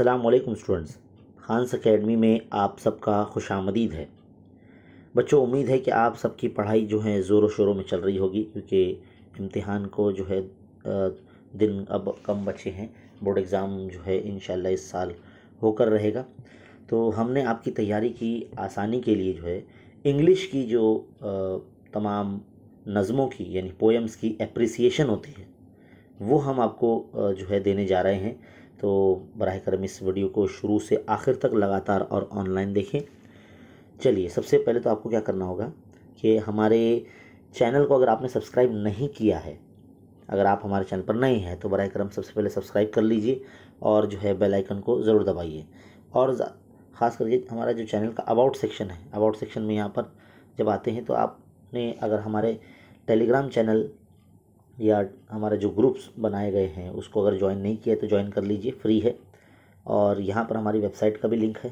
वालेकुम students Khans academy में आप सबका खुश आमदीद है बच्चों उम्मीद है कि आप सबकी पढ़ाई जो है ज़ोरों शोरों में चल रही होगी क्योंकि इम्तिहान को जो है दिन अब कम बचे हैं बोर्ड एग्ज़ाम जो है इन इस साल होकर रहेगा तो हमने आपकी तैयारी की आसानी के लिए जो है इंग्लिश की जो तमाम नज़मों की यानी पोएम्स की अप्रिसिएशन होती है वो हम आपको जो है देने जा रहे हैं तो बरह करम इस वीडियो को शुरू से आखिर तक लगातार और ऑनलाइन देखें चलिए सबसे पहले तो आपको क्या करना होगा कि हमारे चैनल को अगर आपने सब्सक्राइब नहीं किया है अगर आप हमारे चैनल पर नहीं हैं तो बर करम सबसे पहले सब्सक्राइब कर लीजिए और जो है बेल आइकन को ज़रूर दबाइए और ख़ास करके हमारा जो चैनल का अबाउट सेक्शन है अबाउट सेक्शन में यहाँ पर जब आते हैं तो आपने अगर हमारे टेलीग्राम चैनल या हमारे जो ग्रुप्स बनाए गए हैं उसको अगर ज्वाइन नहीं किया तो ज्वाइन कर लीजिए फ्री है और यहाँ पर हमारी वेबसाइट का भी लिंक है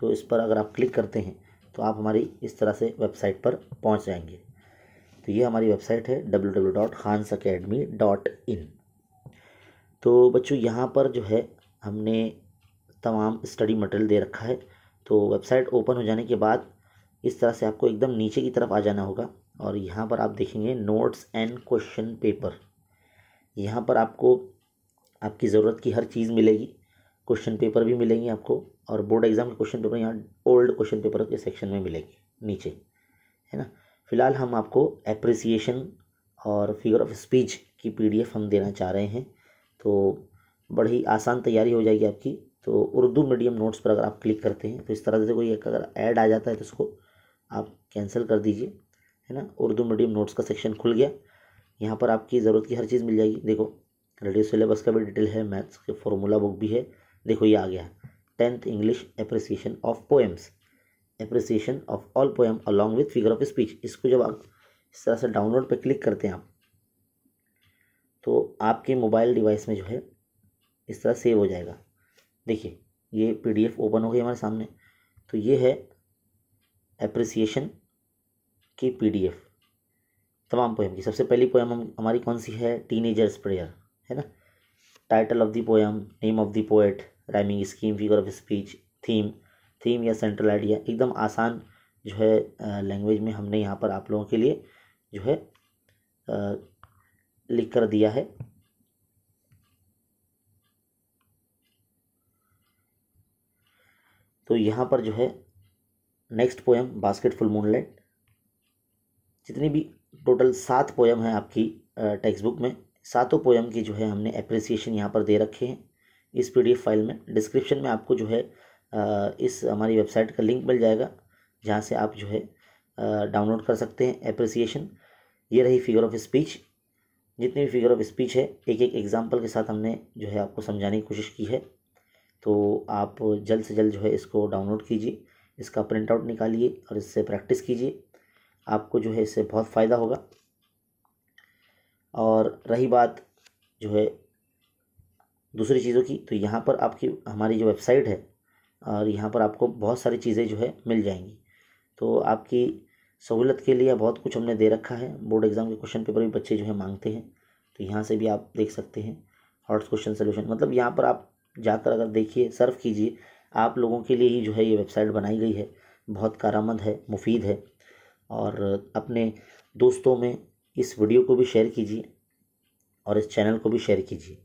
तो इस पर अगर आप क्लिक करते हैं तो आप हमारी इस तरह से वेबसाइट पर पहुँच जाएंगे तो ये हमारी वेबसाइट है W W dot Khans academy dot in तो बच्चों यहाँ पर जो है हमने तमाम स्टडी मटेरियल दे रखा है तो वेबसाइट ओपन हो जाने के बाद इस तरह से आपको एकदम नीचे की तरफ आ जाना होगा और यहाँ पर आप देखेंगे नोट्स एंड क्वेश्चन पेपर यहाँ पर आपको आपकी ज़रूरत की हर चीज़ मिलेगी क्वेश्चन पेपर भी मिलेंगे आपको और बोर्ड एग्ज़ाम के क्वेश्चन पेपर यहाँ ओल्ड क्वेश्चन पेपर के सेक्शन में मिलेंगे नीचे है ना फ़िलहाल हम आपको एप्रिसिएशन और फिगर ऑफ स्पीच की पीडीएफ हम देना चाह रहे हैं तो बड़ी आसान तैयारी हो जाएगी आपकी तो उर्दू मीडियम नोट्स पर अगर आप क्लिक करते हैं तो इस तरह से कोई एक अगर ऐड आ जाता है तो उसको आप कैंसिल कर दीजिए है ना उर्दू मीडियम नोट्स का सेक्शन खुल गया यहाँ पर आपकी ज़रूरत की हर चीज़ मिल जाएगी देखो रेडियो सिलेबस का भी डिटेल है मैथ्स के फॉर्मूला बुक भी है देखो ये आ गया tenth English appreciation of poems appreciation of all poem along with figure of speech इसको जब आप इस तरह से डाउनलोड पर क्लिक करते हैं आप तो आपके मोबाइल डिवाइस में जो है इस तरह सेव हो जाएगा देखिए ये पीडीएफ ओपन हो गई हमारे सामने तो ये है एप्रिसिएशन की पीडीएफ तमाम पोएम की सबसे पहली पोएम हम हमारी कौन सी है टीनेजर्स प्रेयर है ना title of the poem name of the poet rhyming scheme figure of speech theme theme या सेंट्रल आइडिया एकदम आसान जो है लैंग्वेज में हमने यहाँ पर आप लोगों के लिए जो है लिख कर दिया है तो यहाँ पर जो है next poem basketful moonlight जितनी भी टोटल सात पोयम हैं आपकी टेक्स्ट बुक में सातों पोयम की जो है हमने अप्रिसिएशन यहाँ पर दे रखे हैं इस पी फाइल में डिस्क्रिप्शन में आपको जो है इस हमारी वेबसाइट का लिंक मिल जाएगा जहाँ से आप जो है डाउनलोड कर सकते हैं अप्रिसिएशन ये रही फिगर ऑफ स्पीच जितनी भी फिगर ऑफ स्पीच है एक एक एग्जाम्पल के साथ हमने जो है आपको समझाने की कोशिश की है तो आप जल्द से जल्द जो है इसको डाउनलोड कीजिए इसका प्रिंट आउट निकालिए और इससे प्रैक्टिस कीजिए आपको जो है इससे बहुत फ़ायदा होगा और रही बात जो है दूसरी चीज़ों की तो यहाँ पर आपकी हमारी जो वेबसाइट है और यहाँ पर आपको बहुत सारी चीज़ें जो है मिल जाएंगी तो आपकी सहूलत के लिए बहुत कुछ हमने दे रखा है बोर्ड एग्ज़ाम के क्वेश्चन पेपर भी बच्चे जो है मांगते हैं तो यहाँ से भी आप देख सकते हैं हॉट्स क्वेश्चन सोल्यूशन मतलब यहाँ पर आप जाकर अगर देखिए सर्व कीजिए आप लोगों के लिए ही जो है ये वेबसाइट बनाई गई है बहुत कारामद है मुफीद है और अपने दोस्तों में इस वीडियो को भी शेयर कीजिए और इस चैनल को भी शेयर कीजिए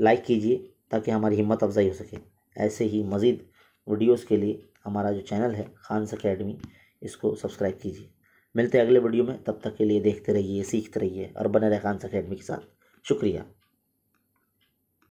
लाइक कीजिए ताकि हमारी हिम्मत अफजाई हो सके ऐसे ही मज़ीद वीडियोस के लिए हमारा जो चैनल है खानस अकेडमी इसको सब्सक्राइब कीजिए मिलते हैं अगले वीडियो में तब तक के लिए देखते रहिए सीखते रहिए और बने रहे खानस अकेडमी के साथ शुक्रिया